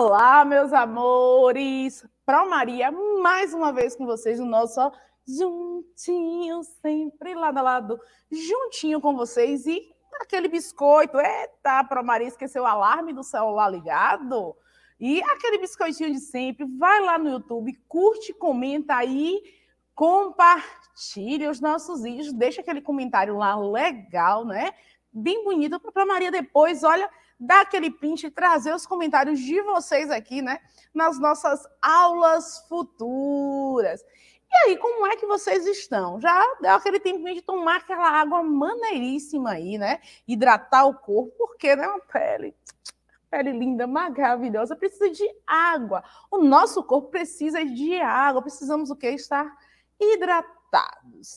Olá, meus amores! Pro Maria, mais uma vez com vocês no nosso juntinho, sempre lado a lado, juntinho com vocês e aquele biscoito. Eita, Pro Maria esqueceu o alarme do celular ligado? E aquele biscoitinho de sempre, vai lá no YouTube, curte, comenta aí, compartilha os nossos vídeos, deixa aquele comentário lá legal, né? Bem bonito para Maria depois, olha, dar aquele print e trazer os comentários de vocês aqui, né? Nas nossas aulas futuras. E aí, como é que vocês estão? Já deu aquele tempinho de tomar aquela água maneiríssima aí, né? Hidratar o corpo, porque, né? Uma pele pele linda, maravilhosa, precisa de água. O nosso corpo precisa de água. Precisamos o que? Estar hidratado.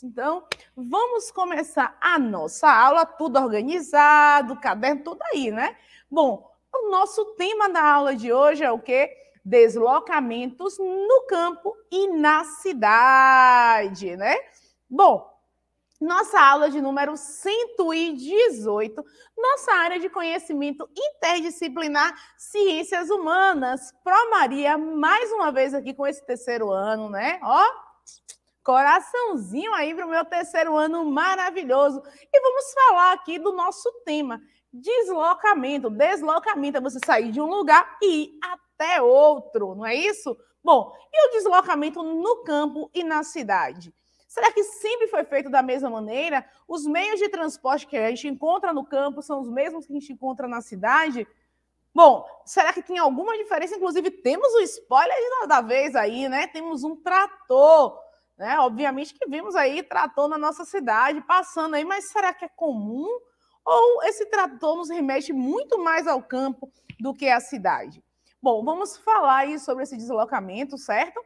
Então, vamos começar a nossa aula, tudo organizado, caderno, tudo aí, né? Bom, o nosso tema da aula de hoje é o quê? Deslocamentos no campo e na cidade, né? Bom, nossa aula de número 118, nossa área de conhecimento interdisciplinar Ciências Humanas. Pro Maria, mais uma vez aqui com esse terceiro ano, né? Ó, Coraçãozinho aí para o meu terceiro ano maravilhoso. E vamos falar aqui do nosso tema: deslocamento. Deslocamento é você sair de um lugar e ir até outro, não é isso? Bom, e o deslocamento no campo e na cidade? Será que sempre foi feito da mesma maneira? Os meios de transporte que a gente encontra no campo são os mesmos que a gente encontra na cidade? Bom, será que tem alguma diferença? Inclusive, temos o um spoiler da vez aí, né? Temos um trator né? Obviamente que vimos aí trator na nossa cidade passando aí, mas será que é comum? Ou esse trator nos remete muito mais ao campo do que à cidade? Bom, vamos falar aí sobre esse deslocamento, certo?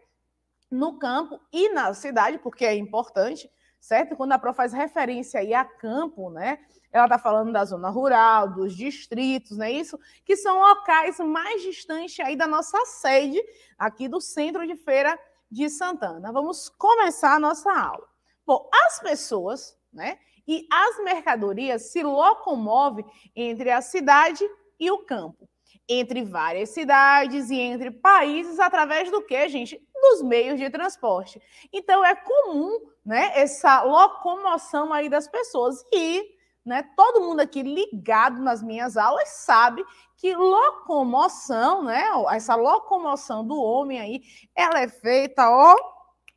No campo e na cidade, porque é importante, certo? Quando a Pro faz referência aí a campo, né? Ela está falando da zona rural, dos distritos, né? Isso que são locais mais distantes aí da nossa sede, aqui do centro de feira de Santana. Vamos começar a nossa aula. Bom, as pessoas né, e as mercadorias se locomovem entre a cidade e o campo, entre várias cidades e entre países através do que, gente? Dos meios de transporte. Então é comum né, essa locomoção aí das pessoas. E né, todo mundo aqui ligado nas minhas aulas sabe que locomoção, né? Essa locomoção do homem aí, ela é feita, ó,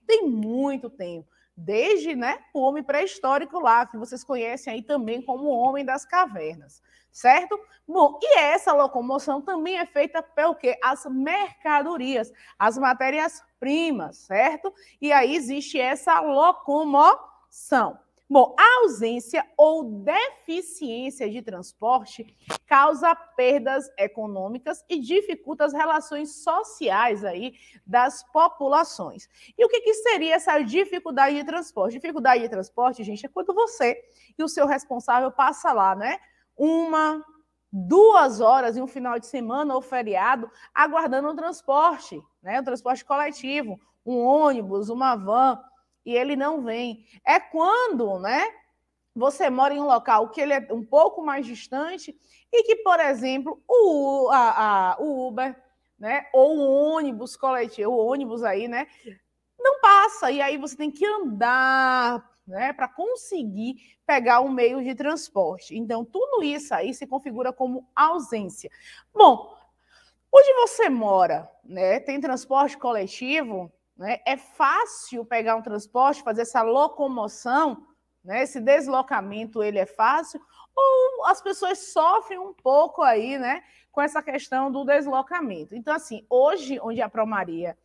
tem muito tempo. Desde né, o homem pré-histórico lá, que vocês conhecem aí também como o homem das cavernas, certo? Bom, e essa locomoção também é feita pelo quê? As mercadorias, as matérias-primas, certo? E aí existe essa locomoção. Bom, a ausência ou deficiência de transporte causa perdas econômicas e dificulta as relações sociais aí das populações. E o que, que seria essa dificuldade de transporte? Dificuldade de transporte, gente, é quando você e o seu responsável passa lá, né? Uma, duas horas em um final de semana ou feriado aguardando o transporte, né? O transporte coletivo, um ônibus, uma van e ele não vem. É quando, né? Você mora em um local que ele é um pouco mais distante e que, por exemplo, o, a, a, o Uber, né? Ou o ônibus coletivo, o ônibus aí, né? Não passa. E aí você tem que andar né, para conseguir pegar um meio de transporte. Então, tudo isso aí se configura como ausência. Bom, onde você mora, né, tem transporte coletivo? Né? É fácil pegar um transporte, fazer essa locomoção, né? esse deslocamento ele é fácil, ou as pessoas sofrem um pouco aí, né? Com essa questão do deslocamento. Então, assim, hoje, onde a Promaria,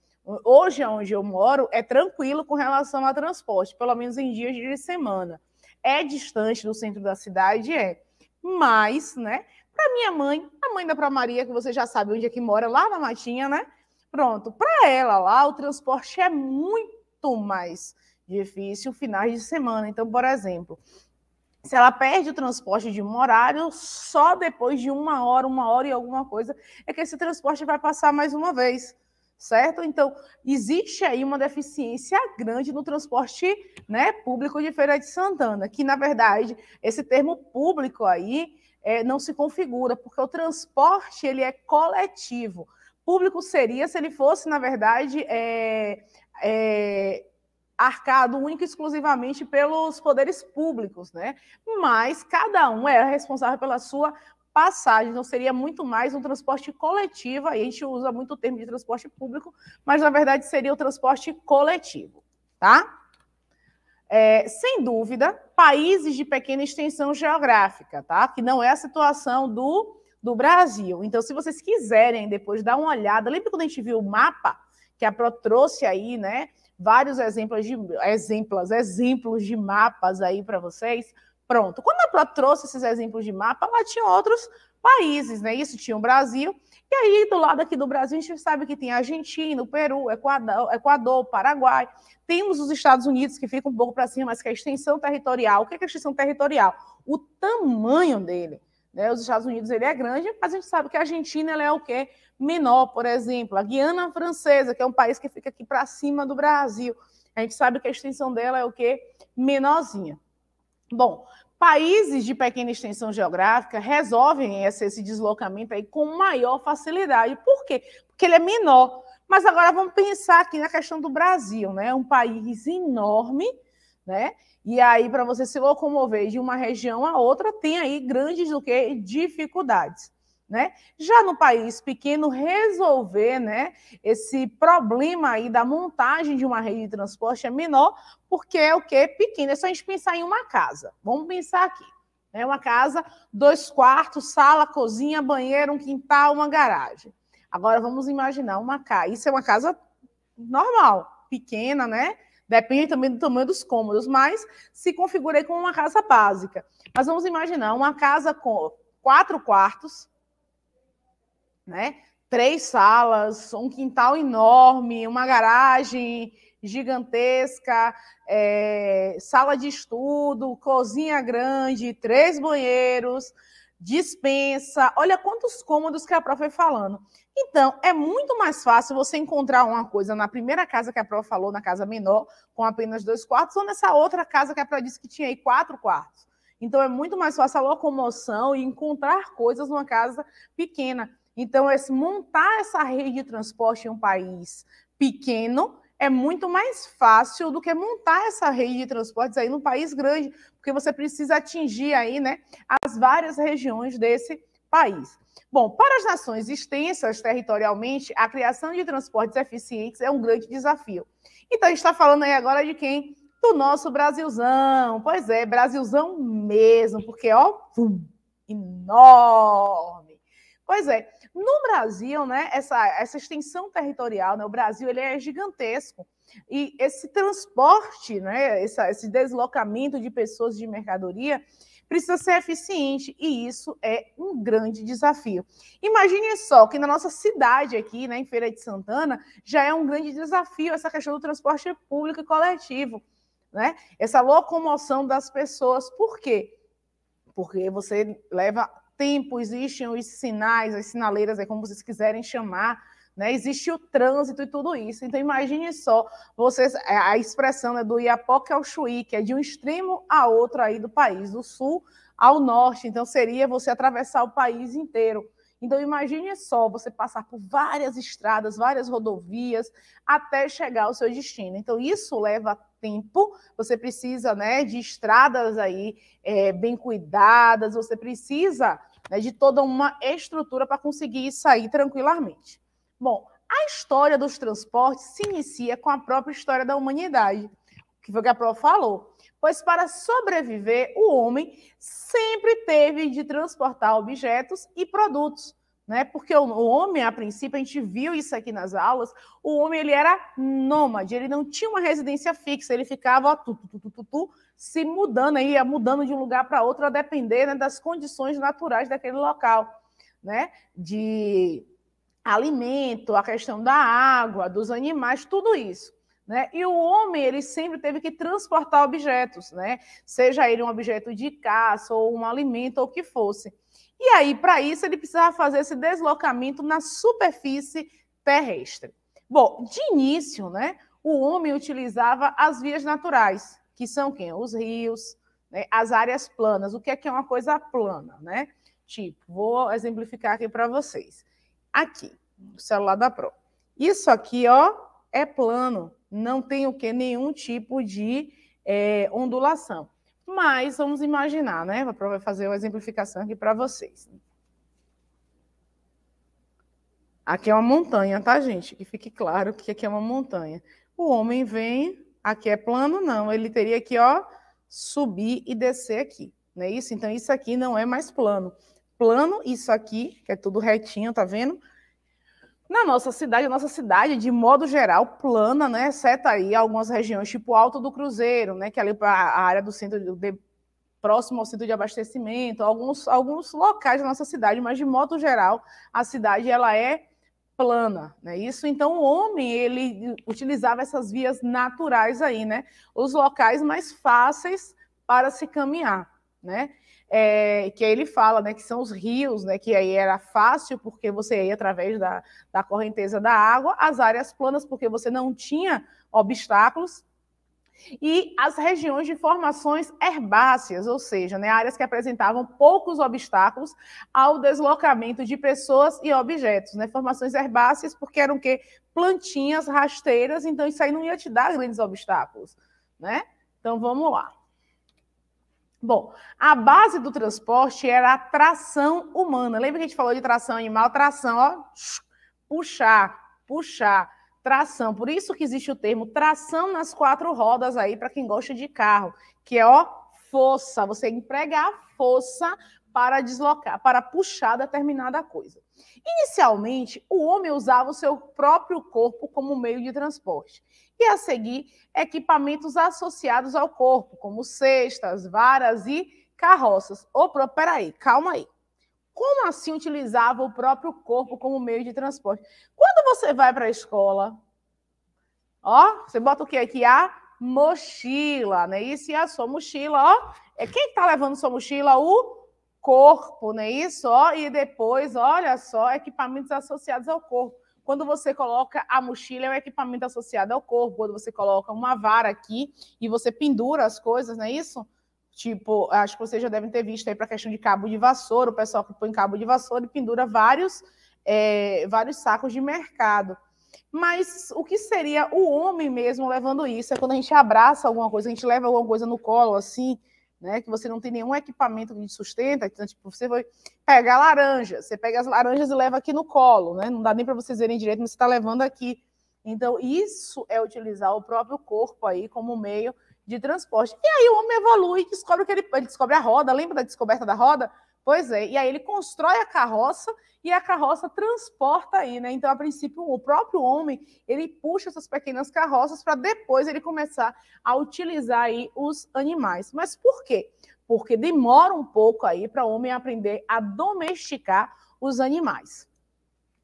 hoje onde eu moro, é tranquilo com relação a transporte, pelo menos em dias de semana. É distante do centro da cidade, é. Mas, né? Para minha mãe, a mãe da Promaria, que você já sabe onde é que mora, lá na Matinha, né? Pronto, para ela lá, o transporte é muito mais difícil finais de semana. Então, por exemplo, se ela perde o transporte de um horário, só depois de uma hora, uma hora e alguma coisa, é que esse transporte vai passar mais uma vez, certo? Então, existe aí uma deficiência grande no transporte né, público de Feira de Santana, que, na verdade, esse termo público aí é, não se configura, porque o transporte ele é coletivo público seria se ele fosse, na verdade, é, é, arcado único e exclusivamente pelos poderes públicos, né? Mas cada um é responsável pela sua passagem, então seria muito mais um transporte coletivo, aí a gente usa muito o termo de transporte público, mas na verdade seria o transporte coletivo, tá? É, sem dúvida, países de pequena extensão geográfica, tá? Que não é a situação do do Brasil. Então, se vocês quiserem depois dar uma olhada, lembra quando a gente viu o mapa que a Pro trouxe aí, né? Vários exemplos de exemplos, exemplos de mapas aí para vocês. Pronto. Quando a Pro trouxe esses exemplos de mapa, lá tinha outros países, né? Isso tinha o Brasil. E aí, do lado aqui do Brasil, a gente sabe que tem Argentina, o Peru, Equador, Equador Paraguai. Temos os Estados Unidos, que fica um pouco para cima, mas que é a extensão territorial. O que é, é a extensão territorial? O tamanho dele. Né? Os Estados Unidos ele é grande, mas a gente sabe que a Argentina ela é o quê? Menor, por exemplo. A Guiana Francesa, que é um país que fica aqui para cima do Brasil. A gente sabe que a extensão dela é o quê? Menorzinha. Bom, países de pequena extensão geográfica resolvem esse, esse deslocamento aí com maior facilidade. Por quê? Porque ele é menor. Mas agora vamos pensar aqui na questão do Brasil, né? Um país enorme né? E aí, para você se locomover de uma região a outra, tem aí grandes do que dificuldades. Né? Já no país pequeno, resolver né, esse problema aí da montagem de uma rede de transporte é menor, porque é o que? Pequeno. É só a gente pensar em uma casa. Vamos pensar aqui. É Uma casa, dois quartos, sala, cozinha, banheiro, um quintal, uma garagem. Agora vamos imaginar uma casa. Isso é uma casa normal, pequena, né? Depende também do tamanho dos cômodos, mas se configurei como uma casa básica. Mas vamos imaginar uma casa com quatro quartos, né? Três salas, um quintal enorme, uma garagem gigantesca, é, sala de estudo, cozinha grande, três banheiros, dispensa. Olha quantos cômodos que a prof foi falando. Então, é muito mais fácil você encontrar uma coisa na primeira casa que a prova falou, na casa menor, com apenas dois quartos, ou nessa outra casa que a prova disse que tinha aí quatro quartos. Então, é muito mais fácil a locomoção e encontrar coisas numa casa pequena. Então, esse, montar essa rede de transporte em um país pequeno é muito mais fácil do que montar essa rede de transportes aí num país grande, porque você precisa atingir aí, né, as várias regiões desse país. Bom, para as nações extensas territorialmente, a criação de transportes eficientes é um grande desafio. Então, a gente está falando aí agora de quem? Do nosso Brasilzão. Pois é, Brasilzão mesmo, porque, ó, enorme. Pois é, no Brasil, né, essa, essa extensão territorial, né, o Brasil ele é gigantesco. E esse transporte, né, esse deslocamento de pessoas de mercadoria, precisa ser eficiente e isso é um grande desafio. Imagine só que na nossa cidade aqui, né, em Feira de Santana, já é um grande desafio essa questão do transporte público e coletivo, né? Essa locomoção das pessoas. Por quê? Porque você leva tempo, existem os sinais, as sinaleiras, é como vocês quiserem chamar, né? Existe o trânsito e tudo isso. Então, imagine só vocês, é, a expressão né, do Iapoque ao Chuí, que é de um extremo a outro aí do país, do sul ao norte. Então, seria você atravessar o país inteiro. Então, imagine só você passar por várias estradas, várias rodovias, até chegar ao seu destino. Então, isso leva tempo, você precisa né, de estradas aí é, bem cuidadas, você precisa né, de toda uma estrutura para conseguir sair tranquilamente. Bom, a história dos transportes se inicia com a própria história da humanidade, que foi o que a prova falou. Pois para sobreviver, o homem sempre teve de transportar objetos e produtos, né? Porque o homem, a princípio, a gente viu isso aqui nas aulas, o homem ele era nômade, ele não tinha uma residência fixa, ele ficava ó, tu, tu, tu, tu, se mudando, aí, ia mudando de um lugar para outro, a depender né, das condições naturais daquele local, né? De alimento, a questão da água, dos animais, tudo isso. Né? E o homem ele sempre teve que transportar objetos, né? seja ele um objeto de caça ou um alimento ou o que fosse. E aí, para isso, ele precisava fazer esse deslocamento na superfície terrestre. Bom, de início, né, o homem utilizava as vias naturais, que são quem? Os rios, né, as áreas planas. O que é que é uma coisa plana? Né? Tipo, vou exemplificar aqui para vocês aqui, no celular da Pro. Isso aqui, ó, é plano, não tem o que nenhum tipo de é, ondulação. Mas vamos imaginar, né? A Pro vai fazer uma exemplificação aqui para vocês. Aqui é uma montanha, tá, gente? Que fique claro que aqui é uma montanha. O homem vem, aqui é plano, não. Ele teria que, ó, subir e descer aqui, não é isso? Então, isso aqui não é mais plano plano, isso aqui, que é tudo retinho, tá vendo? Na nossa cidade, a nossa cidade, de modo geral, plana, né? Exceto aí algumas regiões, tipo Alto do Cruzeiro, né? Que é ali para a área do centro de, próximo ao centro de abastecimento, alguns, alguns locais da nossa cidade, mas de modo geral, a cidade ela é plana, né? Isso então o homem ele utilizava essas vias naturais aí, né? Os locais mais fáceis para se caminhar, né? é, que aí ele fala né, que são os rios, né, que aí era fácil porque você ia através da, da correnteza da água, as áreas planas porque você não tinha obstáculos, e as regiões de formações herbáceas, ou seja, né, áreas que apresentavam poucos obstáculos ao deslocamento de pessoas e objetos. Né, formações herbáceas porque eram que plantinhas rasteiras, então isso aí não ia te dar grandes obstáculos. Né? Então vamos lá. Bom, a base do transporte era a tração humana. Lembra que a gente falou de tração animal? Tração, ó, puxar, puxar, tração. Por isso que existe o termo tração nas quatro rodas aí para quem gosta de carro, que é ó, força. Você emprega a força para deslocar, para puxar determinada coisa. Inicialmente, o homem usava o seu próprio corpo como meio de transporte, e a seguir, equipamentos associados ao corpo, como cestas, varas e carroças. Opa, peraí, calma aí. Como assim utilizava o próprio corpo como meio de transporte? Quando você vai para a escola, ó, você bota o que aqui? A mochila, né? Isso e a sua mochila, ó. É quem está levando sua mochila? O corpo, não é isso? Ó, e depois, olha só, equipamentos associados ao corpo. Quando você coloca a mochila, é um equipamento associado ao corpo. Quando você coloca uma vara aqui e você pendura as coisas, não é isso? Tipo, acho que vocês já devem ter visto aí para a questão de cabo de vassoura, o pessoal que põe cabo de vassoura e pendura vários, é, vários sacos de mercado. Mas o que seria o homem mesmo levando isso? É quando a gente abraça alguma coisa, a gente leva alguma coisa no colo assim, né? Que você não tem nenhum equipamento que te sustenta, então, tipo, você vai pegar laranjas, você pega as laranjas e leva aqui no colo, né? Não dá nem para vocês verem direito, mas você está levando aqui. Então, isso é utilizar o próprio corpo aí como meio de transporte. E aí o homem evolui e descobre que ele, ele descobre a roda, lembra da descoberta da roda? Pois é, e aí ele constrói a carroça e a carroça transporta aí, né? Então, a princípio, o próprio homem, ele puxa essas pequenas carroças para depois ele começar a utilizar aí os animais. Mas por quê? Porque demora um pouco aí para o homem aprender a domesticar os animais.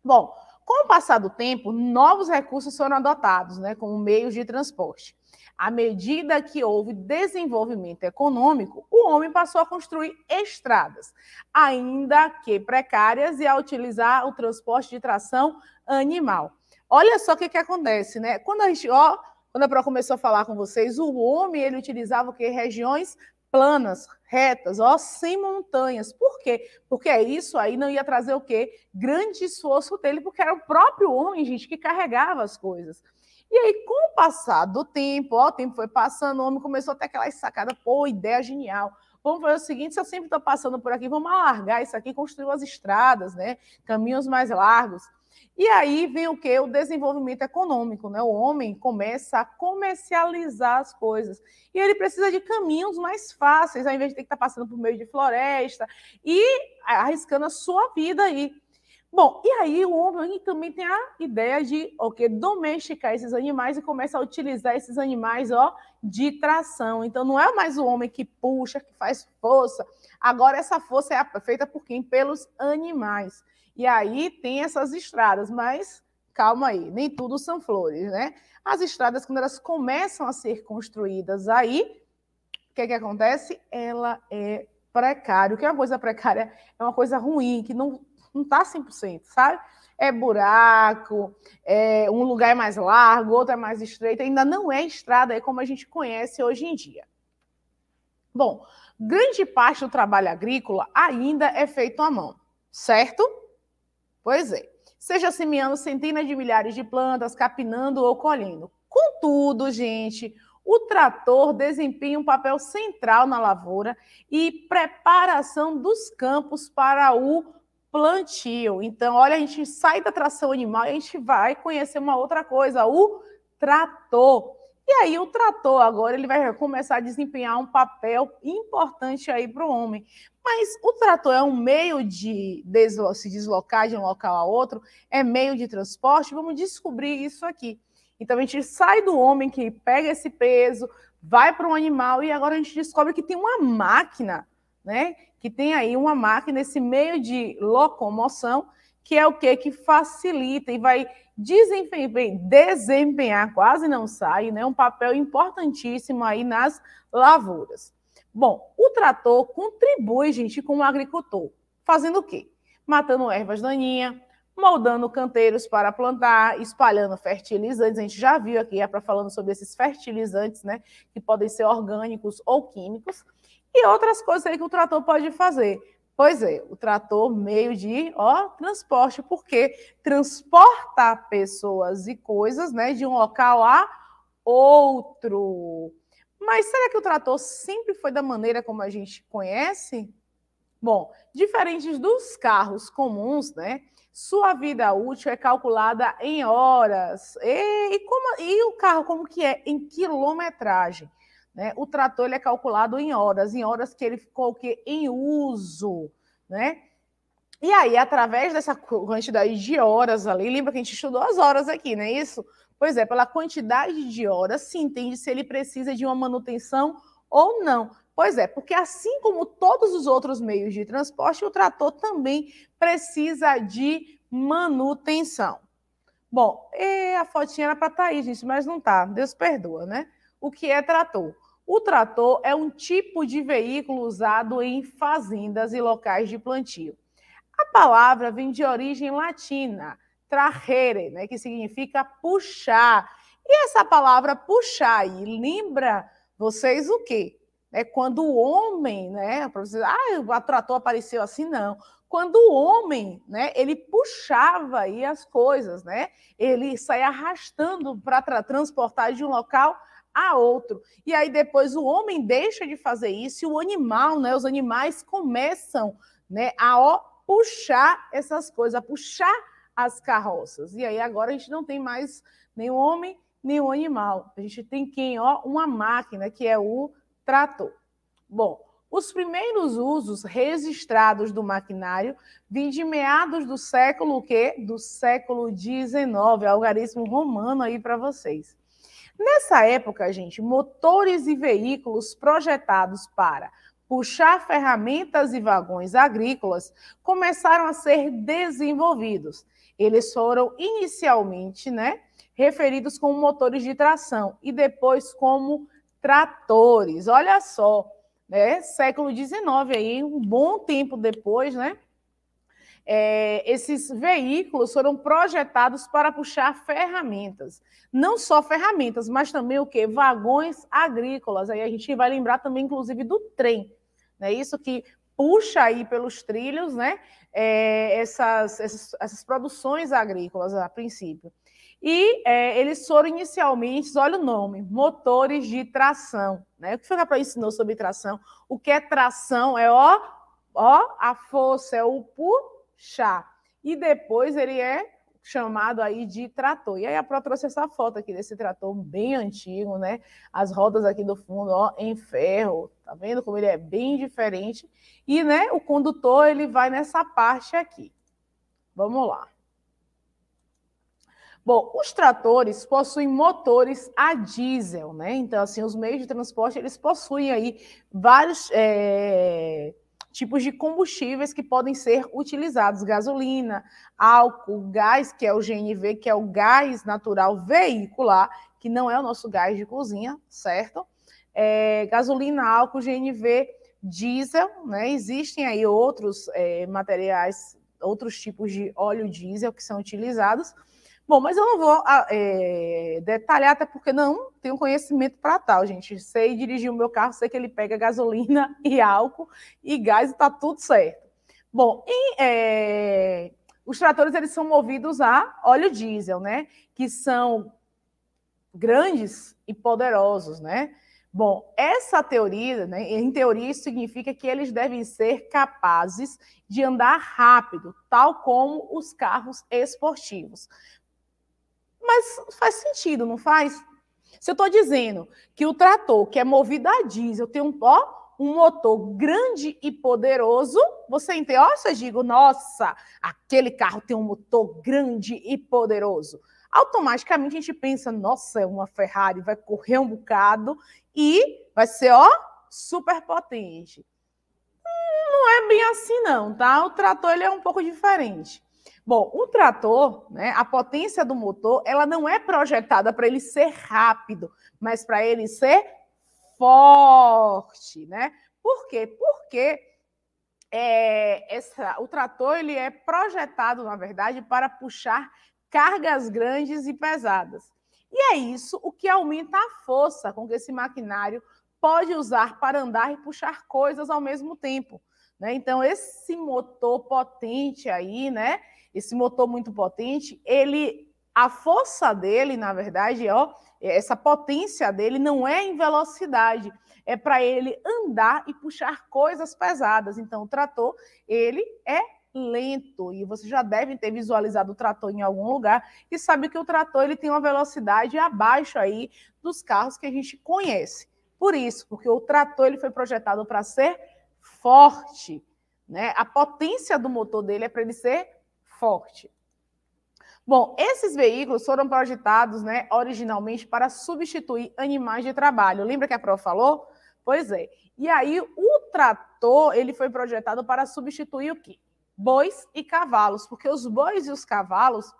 Bom, com o passar do tempo, novos recursos foram adotados, né, como meios de transporte. À medida que houve desenvolvimento econômico, o homem passou a construir estradas, ainda que precárias, e a utilizar o transporte de tração animal. Olha só o que, que acontece, né? Quando a gente, ó, quando a Pro começou a falar com vocês, o homem ele utilizava o que? Regiões planas, retas, ó, sem montanhas. Por quê? Porque isso aí não ia trazer o quê? Grande esforço dele, porque era o próprio homem, gente, que carregava as coisas. E aí, com o passar do tempo, ó, o tempo foi passando, o homem começou a ter aquela sacada, pô, ideia genial. Vamos fazer o seguinte: se eu sempre estou passando por aqui, vamos alargar isso aqui, construir umas estradas, né? Caminhos mais largos. E aí vem o que? O desenvolvimento econômico, né? O homem começa a comercializar as coisas. E ele precisa de caminhos mais fáceis, ao invés de ter que estar tá passando por meio de floresta e arriscando a sua vida aí. Bom, e aí o homem também tem a ideia de o okay, que domesticar esses animais e começa a utilizar esses animais, ó, de tração. Então não é mais o homem que puxa, que faz força. Agora essa força é feita por quem? Pelos animais. E aí tem essas estradas, mas calma aí, nem tudo são flores, né? As estradas quando elas começam a ser construídas, aí o que que acontece? Ela é precária O que é uma coisa precária? É uma coisa ruim, que não não está 100%, sabe? É buraco, é, um lugar é mais largo, outro é mais estreito, ainda não é estrada é como a gente conhece hoje em dia. Bom, grande parte do trabalho agrícola ainda é feito à mão, certo? Pois é. Seja semeando centenas de milhares de plantas, capinando ou colhendo. Contudo, gente, o trator desempenha um papel central na lavoura e preparação dos campos para o plantio. Então, olha, a gente sai da tração animal e a gente vai conhecer uma outra coisa, o trator. E aí o trator agora ele vai começar a desempenhar um papel importante aí para o homem. Mas o trator é um meio de deslo se deslocar de um local a outro, é meio de transporte. Vamos descobrir isso aqui. Então a gente sai do homem que pega esse peso, vai para um animal e agora a gente descobre que tem uma máquina, né? que tem aí uma máquina, esse meio de locomoção, que é o que que facilita e vai desempenhar, desempenhar quase não sai, né, um papel importantíssimo aí nas lavouras. Bom, o trator contribui, gente, com o agricultor, fazendo o quê? Matando ervas daninhas, moldando canteiros para plantar, espalhando fertilizantes. A gente já viu aqui é para falando sobre esses fertilizantes, né, que podem ser orgânicos ou químicos e outras coisas aí que o trator pode fazer. Pois é, o trator meio de ó, transporte, porque transporta pessoas e coisas né, de um local a outro. Mas será que o trator sempre foi da maneira como a gente conhece? Bom, diferente dos carros comuns, né? Sua vida útil é calculada em horas. E, e, como, e o carro como que é? Em quilometragem. Né? O trator ele é calculado em horas, em horas que ele ficou em uso. Né? E aí, através dessa quantidade de horas ali, lembra que a gente estudou as horas aqui, não é isso? Pois é, pela quantidade de horas se entende se ele precisa de uma manutenção ou não. Pois é, porque assim como todos os outros meios de transporte, o trator também precisa de manutenção. Bom, a fotinha era para estar tá aí, gente, mas não está. Deus perdoa, né? O que é trator? O trator é um tipo de veículo usado em fazendas e locais de plantio. A palavra vem de origem latina, trajere, né, que significa puxar. E essa palavra puxar aí lembra vocês o quê? É quando o homem, né, dizer, ah, o trator apareceu assim, não. Quando o homem, né, ele puxava aí as coisas, né? Ele saía arrastando para transportar de um local a outro. E aí depois o homem deixa de fazer isso e o animal, né, os animais começam, né, a ó, puxar essas coisas, a puxar as carroças. E aí agora a gente não tem mais nenhum homem, nenhum animal. A gente tem quem, ó, uma máquina, que é o trator. Bom, os primeiros usos registrados do maquinário vêm de meados do século quê? do século XIX, é algarismo romano aí para vocês. Nessa época, gente, motores e veículos projetados para puxar ferramentas e vagões agrícolas começaram a ser desenvolvidos. Eles foram inicialmente, né, referidos como motores de tração e depois como tratores. Olha só, né? Século XIX aí, um bom tempo depois, né? é, esses veículos foram projetados para puxar ferramentas, não só ferramentas, mas também o que vagões agrícolas. Aí a gente vai lembrar também, inclusive, do trem, né? Isso que puxa aí pelos trilhos, né? É, essas, essas, essas, produções agrícolas a princípio. E é, eles foram inicialmente, olha o nome, motores de tração. Né? O que foi que a ensinou sobre tração? O que é tração? É ó, ó, a força, é o pu chá. E depois ele é chamado aí de trator. E aí a Pró trouxe essa foto aqui desse trator bem antigo, né? As rodas aqui do fundo, ó, em ferro. Tá vendo como ele é bem diferente? E, né, o condutor, ele vai nessa parte aqui. Vamos lá. Bom, os tratores possuem motores a diesel, né? Então, assim, os meios de transporte, eles possuem aí vários... É tipos de combustíveis que podem ser utilizados: gasolina, álcool, gás, que é o GNV, que é o gás natural veicular, que não é o nosso gás de cozinha, certo? É, gasolina, álcool, GNV, diesel, né? Existem aí outros é, materiais, outros tipos de óleo diesel que são utilizados. Bom, mas eu não vou ah, é, detalhar, até porque não tenho conhecimento para tal, gente. Sei dirigir o meu carro, sei que ele pega gasolina e álcool e gás e está tudo certo. Bom, e, é, os tratores eles são movidos a óleo diesel, né? Que são grandes e poderosos, né? Bom, essa teoria, né, em teoria, significa que eles devem ser capazes de andar rápido, tal como os carros esportivos. Mas faz sentido, não faz? Se eu estou dizendo que o trator que é movido a diesel tem um, ó, um motor grande e poderoso, você entende? Ó, se eu digo, nossa, aquele carro tem um motor grande e poderoso. Automaticamente a gente pensa, nossa, é uma Ferrari, vai correr um bocado e vai ser, ó, super potente. Hum, não é bem assim não, tá? O trator ele é um pouco diferente. Bom, o trator, né, a potência do motor, ela não é projetada para ele ser rápido, mas para ele ser forte, né? Por quê? Porque é, essa, o trator ele é projetado, na verdade, para puxar cargas grandes e pesadas. E é isso o que aumenta a força com que esse maquinário pode usar para andar e puxar coisas ao mesmo tempo. Né? Então, esse motor potente aí, né? esse motor muito potente, ele a força dele, na verdade, ó, essa potência dele não é em velocidade, é para ele andar e puxar coisas pesadas. Então, o trator, ele é lento e você já devem ter visualizado o trator em algum lugar e sabe que o trator ele tem uma velocidade abaixo aí dos carros que a gente conhece. Por isso, porque o trator ele foi projetado para ser forte, né? A potência do motor dele é para ele ser forte. Bom, esses veículos foram projetados né, originalmente para substituir animais de trabalho. Lembra que a Pro falou? Pois é. E aí o trator ele foi projetado para substituir o quê? Bois e cavalos, porque os bois e os cavalos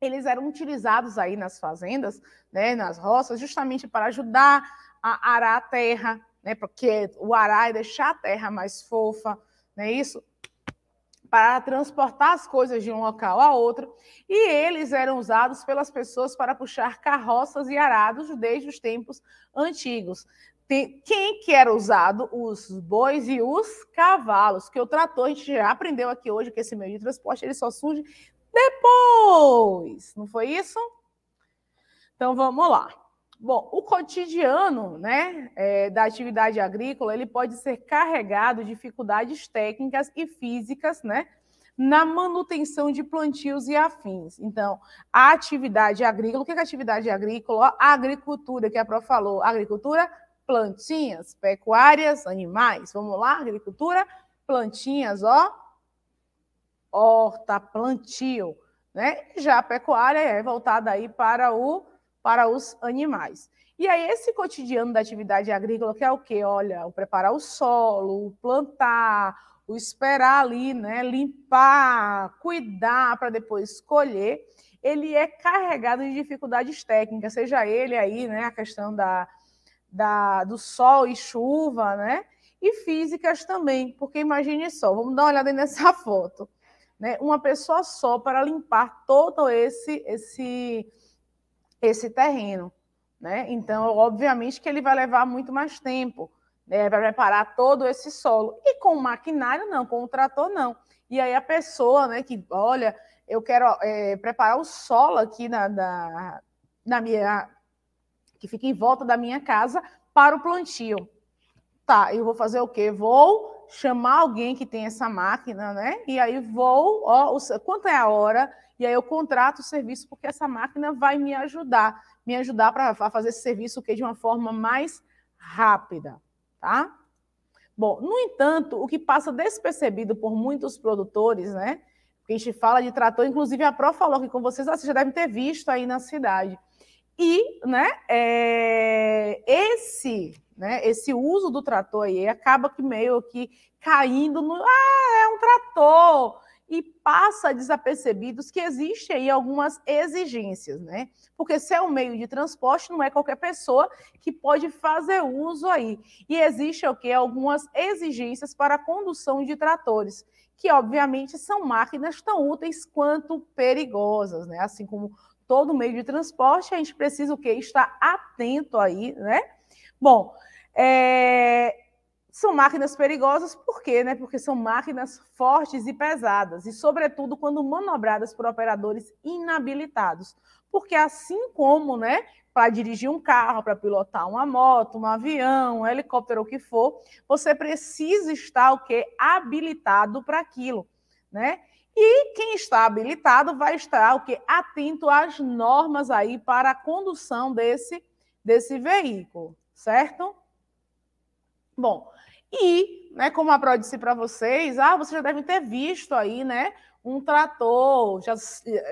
eles eram utilizados aí nas fazendas, né, nas roças, justamente para ajudar a arar a terra, né, porque o arar é deixar a terra mais fofa, não é isso? para transportar as coisas de um local a outro, e eles eram usados pelas pessoas para puxar carroças e arados desde os tempos antigos. Tem, quem que era usado? Os bois e os cavalos, que o trator, a gente já aprendeu aqui hoje que esse meio de transporte ele só surge depois, não foi isso? Então vamos lá. Bom, o cotidiano né, é, da atividade agrícola ele pode ser carregado de dificuldades técnicas e físicas né, na manutenção de plantios e afins. Então, a atividade agrícola, o que é a é atividade agrícola? A agricultura, que a Pro falou, agricultura, plantinhas, pecuárias, animais. Vamos lá, agricultura, plantinhas, ó, horta, plantio. Né? Já a pecuária é voltada aí para o para os animais. E aí, esse cotidiano da atividade agrícola, que é o quê? Olha, o preparar o solo, o plantar, o esperar ali, né? Limpar, cuidar para depois colher, ele é carregado de dificuldades técnicas, seja ele aí, né? A questão da, da, do sol e chuva, né? E físicas também, porque imagine só, vamos dar uma olhada nessa foto, né? Uma pessoa só para limpar todo esse esse esse terreno. Né? Então, obviamente que ele vai levar muito mais tempo né? para preparar todo esse solo. E com o maquinário, não, com o trator, não. E aí a pessoa né, que, olha, eu quero é, preparar o solo aqui na, na, na minha. que fica em volta da minha casa para o plantio. Tá, eu vou fazer o quê? Vou chamar alguém que tem essa máquina, né? E aí vou, ó, quanto é a hora? E aí eu contrato o serviço porque essa máquina vai me ajudar, me ajudar para fazer esse serviço que de uma forma mais rápida, tá? Bom, no entanto, o que passa despercebido por muitos produtores, né? a gente fala de trator, inclusive a Pro falou que com vocês, ah, vocês já devem ter visto aí na cidade. E, né, é, esse né? Esse uso do trator aí acaba que meio que caindo no ah, é um trator e passa desapercebidos que existe aí algumas exigências, né? Porque se é um meio de transporte, não é qualquer pessoa que pode fazer uso aí. E existe o que algumas exigências para a condução de tratores, que obviamente são máquinas tão úteis quanto perigosas, né? Assim como todo meio de transporte, a gente precisa o que estar atento aí, né? Bom, é, são máquinas perigosas, por quê? Né? Porque são máquinas fortes e pesadas, e sobretudo quando manobradas por operadores inabilitados. Porque assim como né, para dirigir um carro, para pilotar uma moto, um avião, um helicóptero, o que for, você precisa estar o quê? habilitado para aquilo. Né? E quem está habilitado vai estar o quê? atento às normas aí para a condução desse, desse veículo certo? Bom, e, né, como a Pro disse para vocês, ah, vocês já devem ter visto aí, né, um trator, já,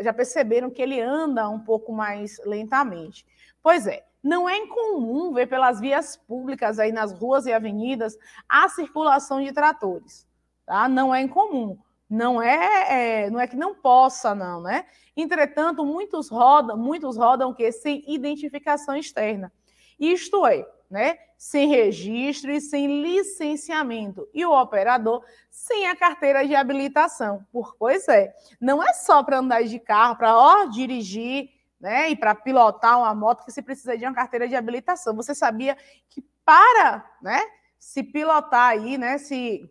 já perceberam que ele anda um pouco mais lentamente. Pois é, não é incomum ver pelas vias públicas aí nas ruas e avenidas a circulação de tratores, tá? Não é incomum. Não é, é, não é que não possa, não, né? Entretanto, muitos rodam, muitos rodam que sem identificação externa isto é, né, sem registro e sem licenciamento, e o operador sem a carteira de habilitação. Por pois é, não é só para andar de carro, para dirigir, né, e para pilotar uma moto que você precisa de uma carteira de habilitação. Você sabia que para, né, se pilotar aí, né, se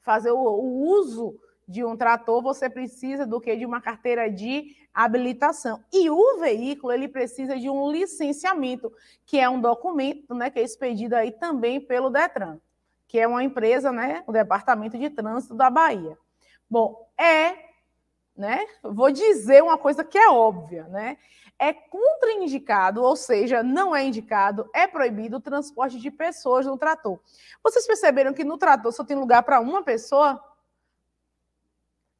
fazer o, o uso de um trator, você precisa do que de uma carteira de habilitação. E o veículo, ele precisa de um licenciamento, que é um documento, né, que é expedido aí também pelo Detran, que é uma empresa, né, o Departamento de Trânsito da Bahia. Bom, é, né, vou dizer uma coisa que é óbvia, né? É contraindicado, ou seja, não é indicado, é proibido o transporte de pessoas no trator. Vocês perceberam que no trator só tem lugar para uma pessoa?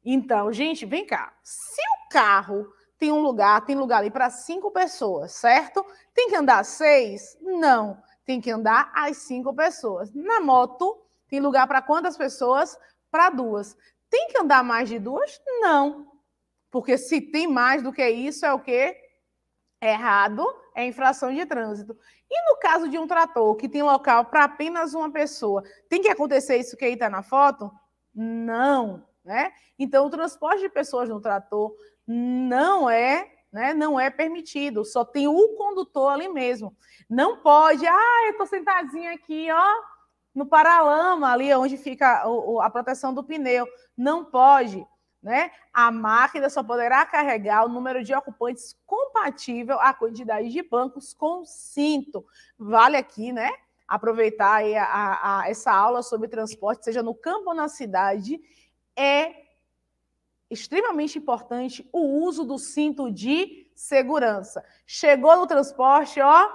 Então, gente, vem cá. Se o carro tem um lugar, tem lugar ali para cinco pessoas, certo? Tem que andar seis? Não. Tem que andar as cinco pessoas. Na moto, tem lugar para quantas pessoas? Para duas. Tem que andar mais de duas? Não. Porque se tem mais do que isso, é o quê? Errado, é infração de trânsito. E no caso de um trator que tem local para apenas uma pessoa, tem que acontecer isso que aí está na foto? Não. Né? Então, o transporte de pessoas no trator não é né? Não é permitido, só tem o condutor ali mesmo. Não pode, ah, eu estou sentadinha aqui, ó, no paralama ali, onde fica o, a proteção do pneu. Não pode, né? A máquina só poderá carregar o número de ocupantes compatível à quantidade de bancos com cinto. Vale aqui, né? Aproveitar a, a, a essa aula sobre transporte, seja no campo ou na cidade, é extremamente importante o uso do cinto de segurança. Chegou no transporte, ó,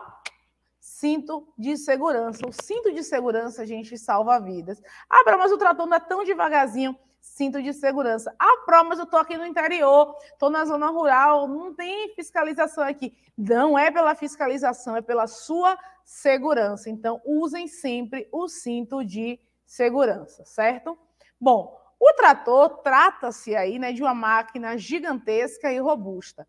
cinto de segurança. O cinto de segurança, gente, salva vidas. Ah, Bra, mas o trator não é tão devagarzinho. Cinto de segurança. Ah, Bra, mas eu tô aqui no interior, tô na zona rural, não tem fiscalização aqui. Não é pela fiscalização, é pela sua segurança. Então, usem sempre o cinto de segurança, certo? Bom, o trator trata-se aí né, de uma máquina gigantesca e robusta.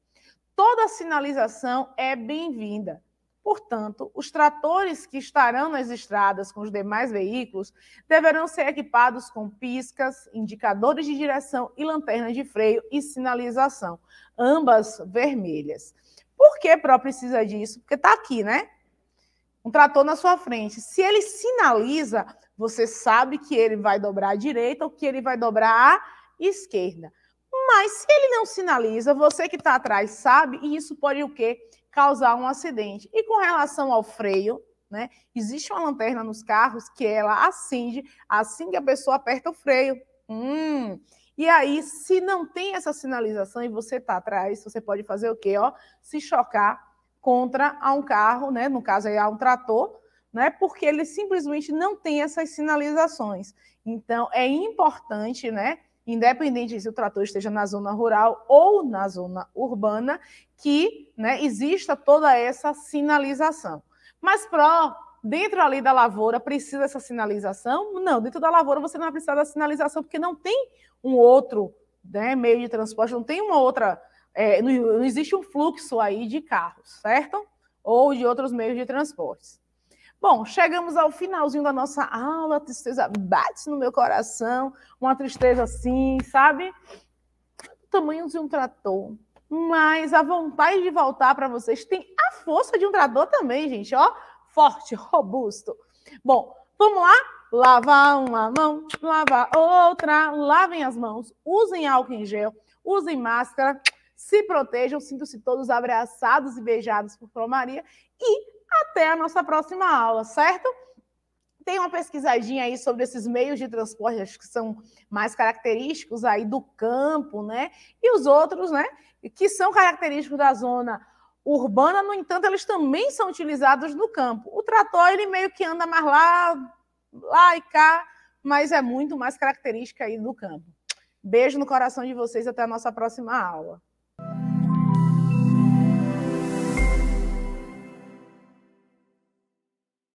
Toda sinalização é bem-vinda. Portanto, os tratores que estarão nas estradas com os demais veículos deverão ser equipados com piscas, indicadores de direção e lanternas de freio e sinalização, ambas vermelhas. Por que Pro precisa disso? Porque está aqui, né? um trator na sua frente. Se ele sinaliza, você sabe que ele vai dobrar à direita ou que ele vai dobrar à esquerda. Mas se ele não sinaliza, você que está atrás sabe, e isso pode o quê? Causar um acidente. E com relação ao freio, né? Existe uma lanterna nos carros que ela acende assim que a pessoa aperta o freio. Hum. E aí, se não tem essa sinalização e você está atrás, você pode fazer o quê? Ó, se chocar contra a um carro, né? no caso aí a um trator, né? porque ele simplesmente não tem essas sinalizações. Então, é importante, né? independente se o trator esteja na zona rural ou na zona urbana, que né, exista toda essa sinalização. Mas, pró, dentro ali da lavoura, precisa dessa sinalização? Não, dentro da lavoura você não vai precisar da sinalização, porque não tem um outro né, meio de transporte, não tem uma outra é, não, não existe um fluxo aí de carros, certo? Ou de outros meios de transportes. Bom, chegamos ao finalzinho da nossa aula. A tristeza bate no meu coração, uma tristeza assim, sabe? O tamanho de um trator. Mas a vontade de voltar para vocês tem a força de um trator também, gente, ó. Forte, robusto. Bom, vamos lá? Lavar uma mão, lavar outra, lavem as mãos, usem álcool em gel, usem máscara, se protejam, sintam-se todos abraçados e beijados por Pro Maria e até a nossa próxima aula, certo? Tem uma pesquisadinha aí sobre esses meios de transporte, acho que são mais característicos aí do campo, né? E os outros, né? Que são característicos da zona urbana, no entanto, eles também são utilizados no campo. O trator, ele meio que anda mais lá, lá e cá, mas é muito mais característico aí do campo. Beijo no coração de vocês, até a nossa próxima aula.